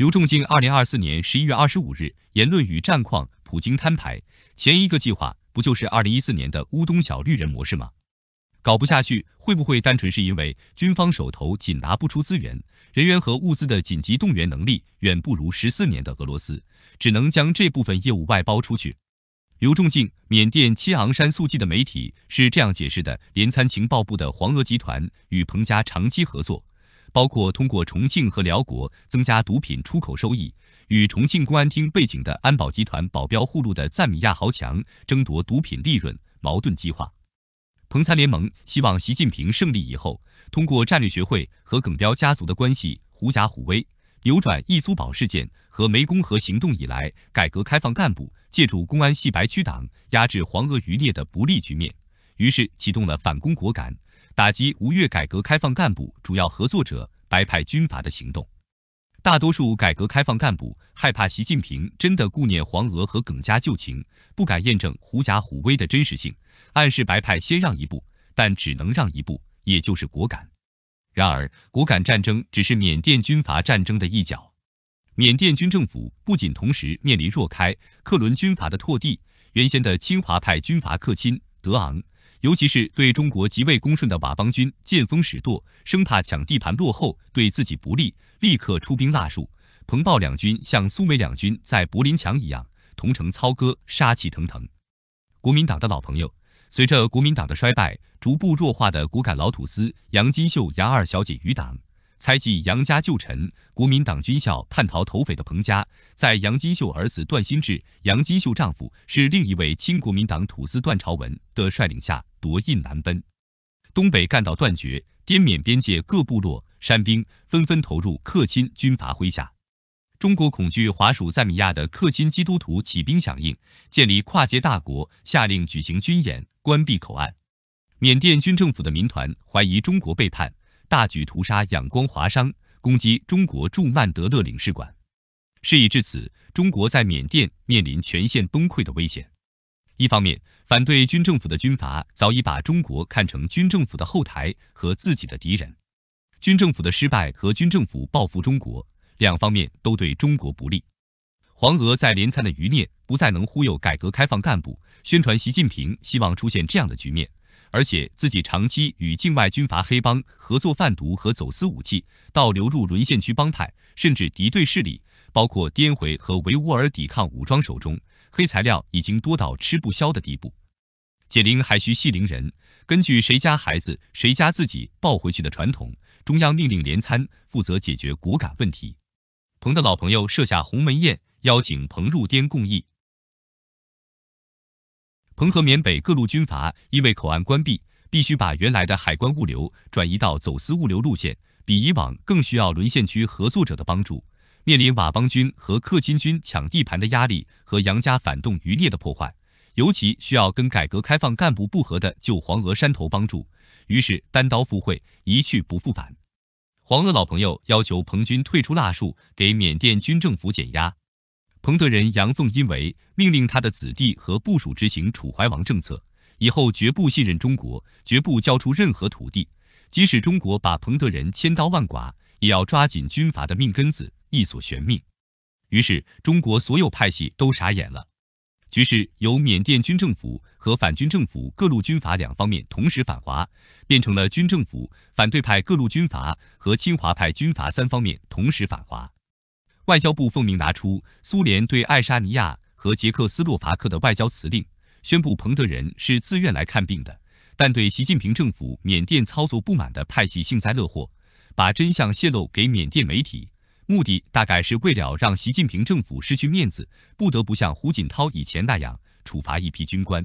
刘仲敬，二零二四年十一月二十五日言论与战况：普京摊牌前一个计划不就是二零一四年的乌东小绿人模式吗？搞不下去会不会单纯是因为军方手头紧拿不出资源，人员和物资的紧急动员能力远不如十四年的俄罗斯，只能将这部分业务外包出去？刘仲敬，缅甸七昂山速记的媒体是这样解释的：联参情报部的黄俄集团与彭家长期合作。包括通过重庆和辽国增加毒品出口收益，与重庆公安厅背景的安保集团保镖护路的赞米亚豪强争夺毒品利润，矛盾激化。彭灿联盟希望习近平胜利以后，通过战略学会和耿彪家族的关系，狐假虎威，扭转易租宝事件和湄公河行动以来改革开放干部借助公安系白区党压制黄俄渔猎的不利局面，于是启动了反攻果敢。打击吴越改革开放干部主要合作者白派军阀的行动，大多数改革开放干部害怕习近平真的顾念黄俄和耿家旧情，不敢验证狐假虎威的真实性，暗示白派先让一步，但只能让一步，也就是果敢。然而，果敢战争只是缅甸军阀战争的一角，缅甸军政府不仅同时面临若开克伦军阀的拓地，原先的亲华派军阀克钦德昂。尤其是对中国极为恭顺的佤邦军见风使舵，生怕抢地盘落后对自己不利，立刻出兵拉树。彭鲍两军像苏美两军在柏林墙一样同城操戈，杀气腾腾。国民党的老朋友，随着国民党的衰败，逐步弱化的骨感老土司杨金秀、杨二小姐余党。猜忌杨家旧臣、国民党军校叛逃投匪的彭家，在杨金秀儿子段新志、杨金秀丈夫是另一位亲国民党土司段朝文的率领下夺印南奔，东北干道断绝，滇缅边界各部落山兵纷纷投入克钦军阀麾下。中国恐惧华属赞米亚的克钦基督徒起兵响应，建立跨界大国，下令举行军演，关闭口岸。缅甸军政府的民团怀疑中国背叛。大举屠杀仰光华商，攻击中国驻曼德勒领事馆。事已至此，中国在缅甸面临全线崩溃的危险。一方面，反对军政府的军阀早已把中国看成军政府的后台和自己的敌人；军政府的失败和军政府报复中国，两方面都对中国不利。黄俄在连参的余孽不再能忽悠改革开放干部，宣传习近平希望出现这样的局面。而且自己长期与境外军阀、黑帮合作贩毒和走私武器，到流入沦陷区帮派甚至敌对势力，包括滇回和维吾尔抵抗武装手中，黑材料已经多到吃不消的地步。解铃还需系铃人。根据谁家孩子谁家自己抱回去的传统，中央命令连参负责解决果敢问题。彭的老朋友设下鸿门宴，邀请彭入滇共议。彭和缅北各路军阀因为口岸关闭，必须把原来的海关物流转移到走私物流路线，比以往更需要沦陷区合作者的帮助。面临佤邦军和克钦军抢地盘的压力和杨家反动余孽的破坏，尤其需要跟改革开放干部不和的旧黄俄山头帮助，于是单刀赴会，一去不复返。黄俄老朋友要求彭军退出腊戍，给缅甸军政府减压。彭德仁阳奉阴违，命令他的子弟和部属执行楚怀王政策，以后绝不信任中国，绝不交出任何土地。即使中国把彭德仁千刀万剐，也要抓紧军阀的命根子，一索悬命。于是，中国所有派系都傻眼了。局势由缅甸军政府和反军政府各路军阀两方面同时反华，变成了军政府反对派各路军阀和亲华派军阀三方面同时反华。外交部奉命拿出苏联对爱沙尼亚和捷克斯洛伐克的外交辞令，宣布彭德仁是自愿来看病的。但对习近平政府缅甸操作不满的派系幸灾乐祸，把真相泄露给缅甸媒体，目的大概是为了让习近平政府失去面子，不得不像胡锦涛以前那样处罚一批军官。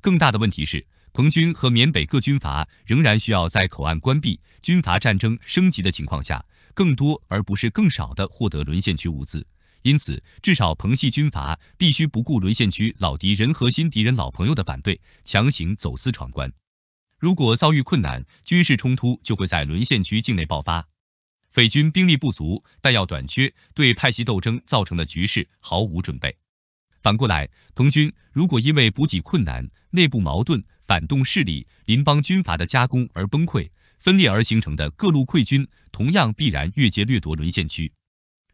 更大的问题是，彭军和缅北各军阀仍然需要在口岸关闭、军阀战争升级的情况下。更多而不是更少的获得沦陷区物资，因此至少彭系军阀必须不顾沦陷区老敌人和新敌人老朋友的反对，强行走私闯关。如果遭遇困难，军事冲突就会在沦陷区境内爆发。匪军兵力不足，弹药短缺，对派系斗争造成的局势毫无准备。反过来，彭军如果因为补给困难、内部矛盾、反动势力、邻邦军阀的加攻而崩溃，分裂而形成的各路溃军，同样必然越界掠夺沦陷区。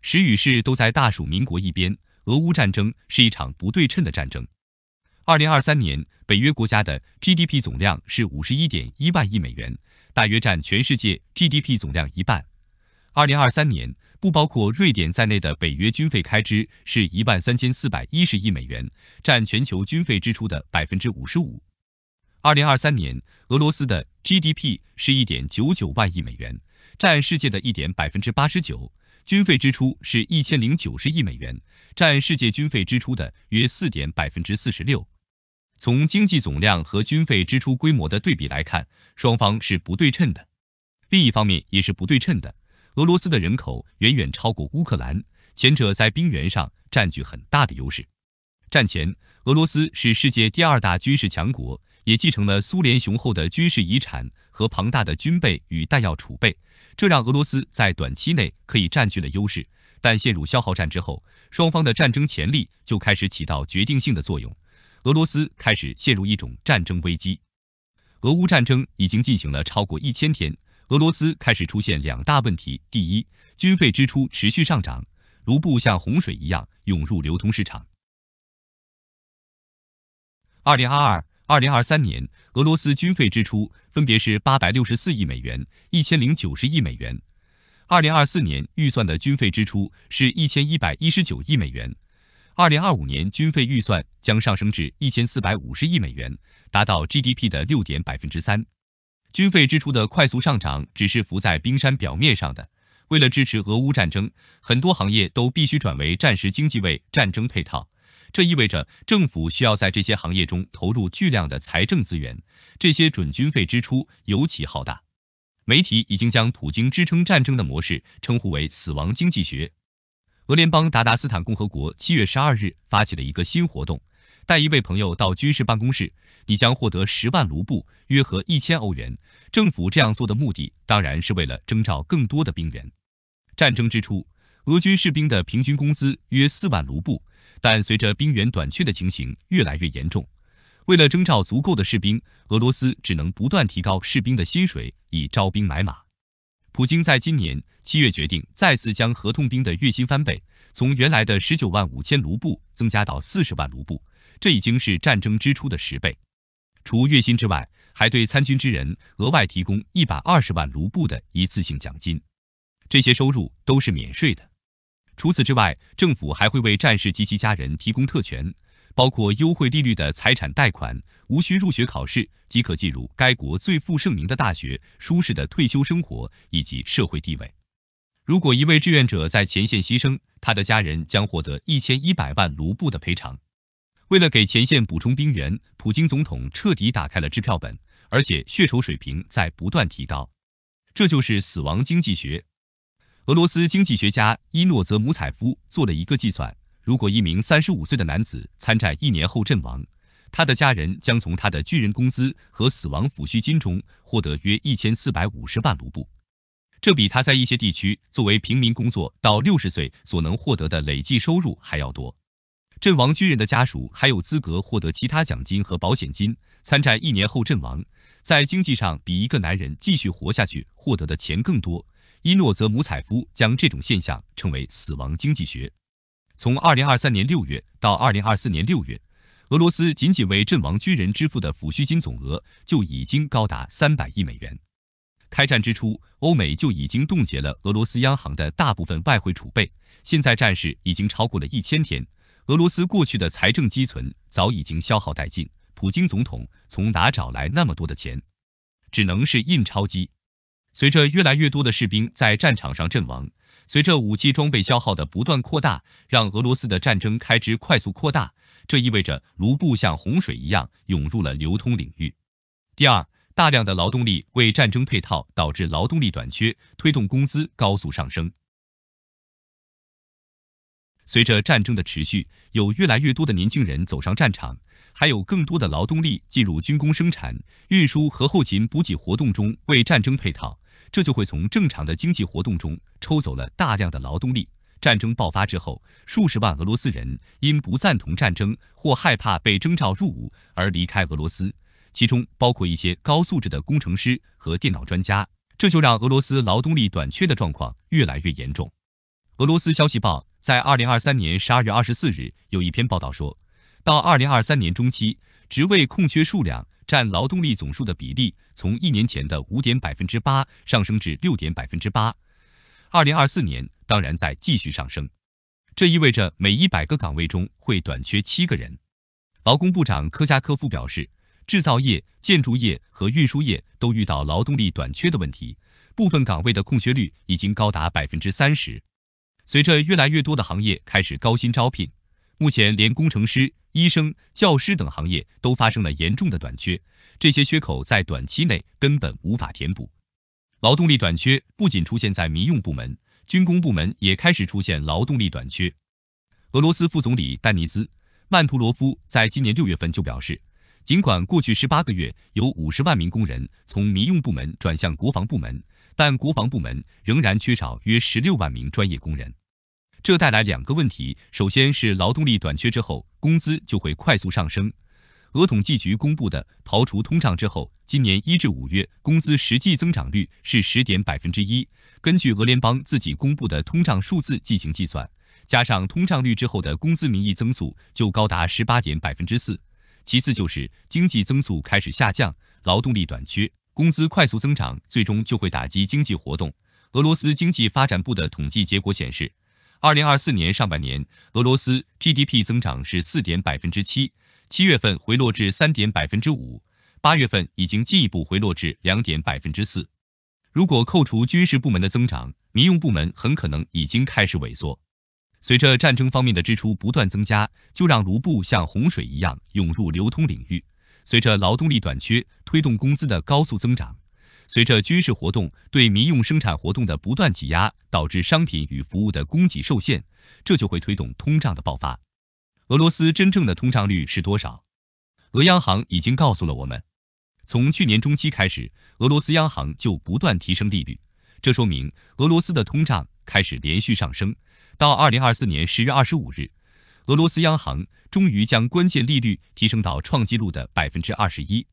时与势都在大蜀民国一边。俄乌战争是一场不对称的战争。二零二三年，北约国家的 GDP 总量是五十一点一万亿美元，大约占全世界 GDP 总量一半。二零二三年，不包括瑞典在内的北约军费开支是一万三千四百一十亿美元，占全球军费支出的百分之五十五。二零二三年，俄罗斯的 GDP 是一点九九万亿美元，占世界的一点百分之八十九；军费支出是一千零九十亿美元，占世界军费支出的约四点百分之四十六。从经济总量和军费支出规模的对比来看，双方是不对称的。另一方面也是不对称的，俄罗斯的人口远远超过乌克兰，前者在兵源上占据很大的优势。战前，俄罗斯是世界第二大军事强国。也继承了苏联雄厚的军事遗产和庞大的军备与弹药储备，这让俄罗斯在短期内可以占据了优势。但陷入消耗战之后，双方的战争潜力就开始起到决定性的作用，俄罗斯开始陷入一种战争危机。俄乌战争已经进行了超过一千天，俄罗斯开始出现两大问题：第一，军费支出持续上涨，卢布像洪水一样涌入流通市场。二零二二。二零二三年，俄罗斯军费支出分别是八百六十四亿美元、一千零九十亿美元。二零二四年预算的军费支出是一千一百一十九亿美元。二零二五年军费预算将上升至一千四百五十亿美元，达到 GDP 的六点百分之三。军费支出的快速上涨只是浮在冰山表面上的。为了支持俄乌战争，很多行业都必须转为战时经济为战争配套。这意味着政府需要在这些行业中投入巨量的财政资源，这些准军费支出尤其浩大。媒体已经将普京支撑战争的模式称呼为“死亡经济学”。俄联邦达达斯坦共和国七月十二日发起了一个新活动：带一位朋友到军事办公室，你将获得十万卢布（约合一千欧元）。政府这样做的目的当然是为了征召更多的兵员。战争之初。俄军士兵的平均工资约四万卢布，但随着兵源短缺的情形越来越严重，为了征召足够的士兵，俄罗斯只能不断提高士兵的薪水以招兵买马。普京在今年七月决定再次将合同兵的月薪翻倍，从原来的十九万五千卢布增加到四十万卢布，这已经是战争支出的十倍。除月薪之外，还对参军之人额外提供一百二十万卢布的一次性奖金，这些收入都是免税的。除此之外，政府还会为战士及其家人提供特权，包括优惠利率的财产贷款、无需入学考试即可进入该国最负盛名的大学、舒适的退休生活以及社会地位。如果一位志愿者在前线牺牲，他的家人将获得一千一百万卢布的赔偿。为了给前线补充兵员，普京总统彻底打开了支票本，而且血筹水平在不断提高。这就是死亡经济学。俄罗斯经济学家伊诺泽姆采夫做了一个计算：如果一名三十五岁的男子参战一年后阵亡，他的家人将从他的军人工资和死亡抚恤金中获得约一千四百五十万卢布，这比他在一些地区作为平民工作到六十岁所能获得的累计收入还要多。阵亡军人的家属还有资格获得其他奖金和保险金。参战一年后阵亡，在经济上比一个男人继续活下去获得的钱更多。伊诺泽姆采夫将这种现象称为“死亡经济学”。从2023年6月到2024年6月，俄罗斯仅仅为阵亡军人支付的抚恤金总额就已经高达300亿美元。开战之初，欧美就已经冻结了俄罗斯央行的大部分外汇储备。现在战事已经超过了一千天，俄罗斯过去的财政积存早已经消耗殆尽，普京总统从哪找来那么多的钱？只能是印钞机。随着越来越多的士兵在战场上阵亡，随着武器装备消耗的不断扩大，让俄罗斯的战争开支快速扩大。这意味着卢布像洪水一样涌入了流通领域。第二，大量的劳动力为战争配套，导致劳动力短缺，推动工资高速上升。随着战争的持续，有越来越多的年轻人走上战场，还有更多的劳动力进入军工生产、运输和后勤补给活动中为战争配套。这就会从正常的经济活动中抽走了大量的劳动力。战争爆发之后，数十万俄罗斯人因不赞同战争或害怕被征召入伍而离开俄罗斯，其中包括一些高素质的工程师和电脑专家。这就让俄罗斯劳动力短缺的状况越来越严重。俄罗斯消息报在二零二三年十二月二十四日有一篇报道说，到二零二三年中期。职位空缺数量占劳动力总数的比例从一年前的五点百分之八上升至六点百分之八。二零二四年当然在继续上升，这意味着每一百个岗位中会短缺七个人。劳工部长科加科夫表示，制造业、建筑业和运输业都遇到劳动力短缺的问题，部分岗位的空缺率已经高达百分之三十。随着越来越多的行业开始高薪招聘，目前连工程师。医生、教师等行业都发生了严重的短缺，这些缺口在短期内根本无法填补。劳动力短缺不仅出现在民用部门，军工部门也开始出现劳动力短缺。俄罗斯副总理丹尼斯·曼图罗夫在今年六月份就表示，尽管过去十八个月有五十万名工人从民用部门转向国防部门，但国防部门仍然缺少约十六万名专业工人。这带来两个问题，首先是劳动力短缺之后，工资就会快速上升。俄统计局公布的，刨除通胀之后，今年一至五月工资实际增长率是十点百分之一。根据俄联邦自己公布的通胀数字进行计算，加上通胀率之后的工资名义增速就高达十八点百分之四。其次就是经济增速开始下降，劳动力短缺，工资快速增长，最终就会打击经济活动。俄罗斯经济发展部的统计结果显示。二零二四年上半年，俄罗斯 GDP 增长是四点百分之七，七月份回落至三点百分之五，八月份已经进一步回落至两点百分之四。如果扣除军事部门的增长，民用部门很可能已经开始萎缩。随着战争方面的支出不断增加，就让卢布像洪水一样涌入流通领域。随着劳动力短缺，推动工资的高速增长。随着军事活动对民用生产活动的不断挤压，导致商品与服务的供给受限，这就会推动通胀的爆发。俄罗斯真正的通胀率是多少？俄央行已经告诉了我们。从去年中期开始，俄罗斯央行就不断提升利率，这说明俄罗斯的通胀开始连续上升。到二零二四年十月二十五日，俄罗斯央行终于将关键利率提升到创纪录的百分之二十一。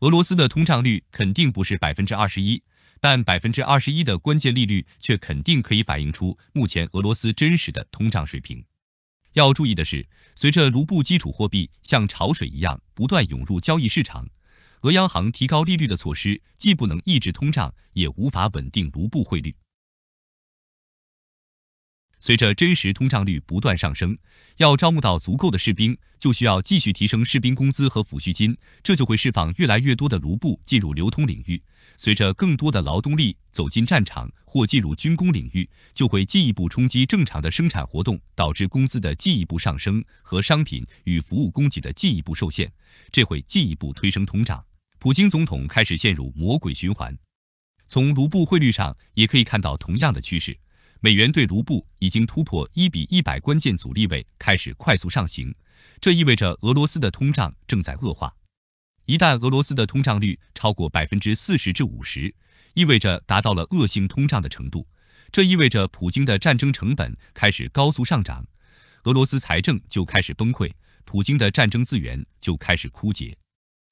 俄罗斯的通胀率肯定不是百分之二十一，但百分之二十一的关键利率却肯定可以反映出目前俄罗斯真实的通胀水平。要注意的是，随着卢布基础货币像潮水一样不断涌入交易市场，俄央行提高利率的措施既不能抑制通胀，也无法稳定卢布汇率。随着真实通胀率不断上升，要招募到足够的士兵，就需要继续提升士兵工资和抚恤金，这就会释放越来越多的卢布进入流通领域。随着更多的劳动力走进战场或进入军工领域，就会进一步冲击正常的生产活动，导致工资的进一步上升和商品与服务供给的进一步受限，这会进一步推升通胀。普京总统开始陷入魔鬼循环，从卢布汇率上也可以看到同样的趋势。美元对卢布已经突破一比一百关键阻力位，开始快速上行。这意味着俄罗斯的通胀正在恶化。一旦俄罗斯的通胀率超过百分之四十至五十，意味着达到了恶性通胀的程度。这意味着普京的战争成本开始高速上涨，俄罗斯财政就开始崩溃，普京的战争资源就开始枯竭。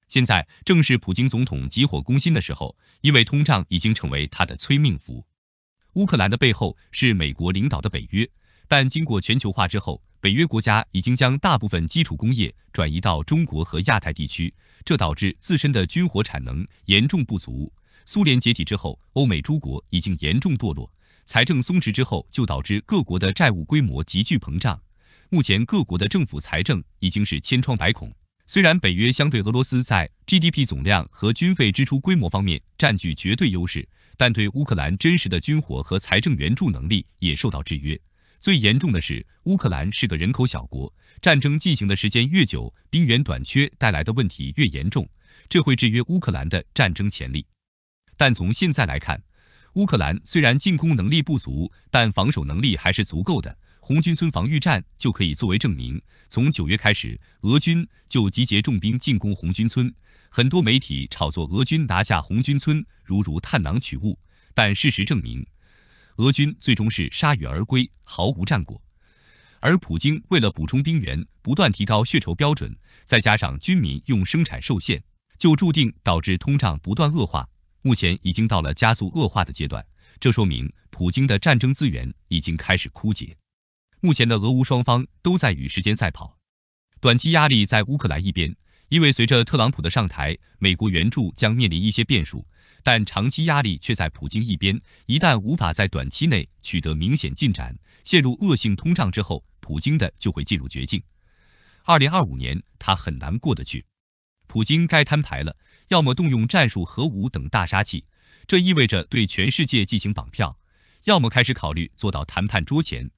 现在正是普京总统急火攻心的时候，因为通胀已经成为他的催命符。乌克兰的背后是美国领导的北约，但经过全球化之后，北约国家已经将大部分基础工业转移到中国和亚太地区，这导致自身的军火产能严重不足。苏联解体之后，欧美诸国已经严重堕落，财政松弛之后就导致各国的债务规模急剧膨胀，目前各国的政府财政已经是千疮百孔。虽然北约相对俄罗斯在 GDP 总量和军费支出规模方面占据绝对优势。但对乌克兰真实的军火和财政援助能力也受到制约。最严重的是，乌克兰是个人口小国，战争进行的时间越久，兵员短缺带来的问题越严重，这会制约乌克兰的战争潜力。但从现在来看，乌克兰虽然进攻能力不足，但防守能力还是足够的。红军村防御战就可以作为证明。从九月开始，俄军就集结重兵进攻红军村。很多媒体炒作俄军拿下红军村如如探囊取物，但事实证明，俄军最终是铩羽而归，毫无战果。而普京为了补充兵源，不断提高血稠标准，再加上军民用生产受限，就注定导致通胀不断恶化，目前已经到了加速恶化的阶段。这说明普京的战争资源已经开始枯竭。目前的俄乌双方都在与时间赛跑，短期压力在乌克兰一边。因为随着特朗普的上台，美国援助将面临一些变数，但长期压力却在普京一边。一旦无法在短期内取得明显进展，陷入恶性通胀之后，普京的就会进入绝境。二零二五年他很难过得去，普京该摊牌了：要么动用战术核武等大杀器，这意味着对全世界进行绑票；要么开始考虑坐到谈判桌前。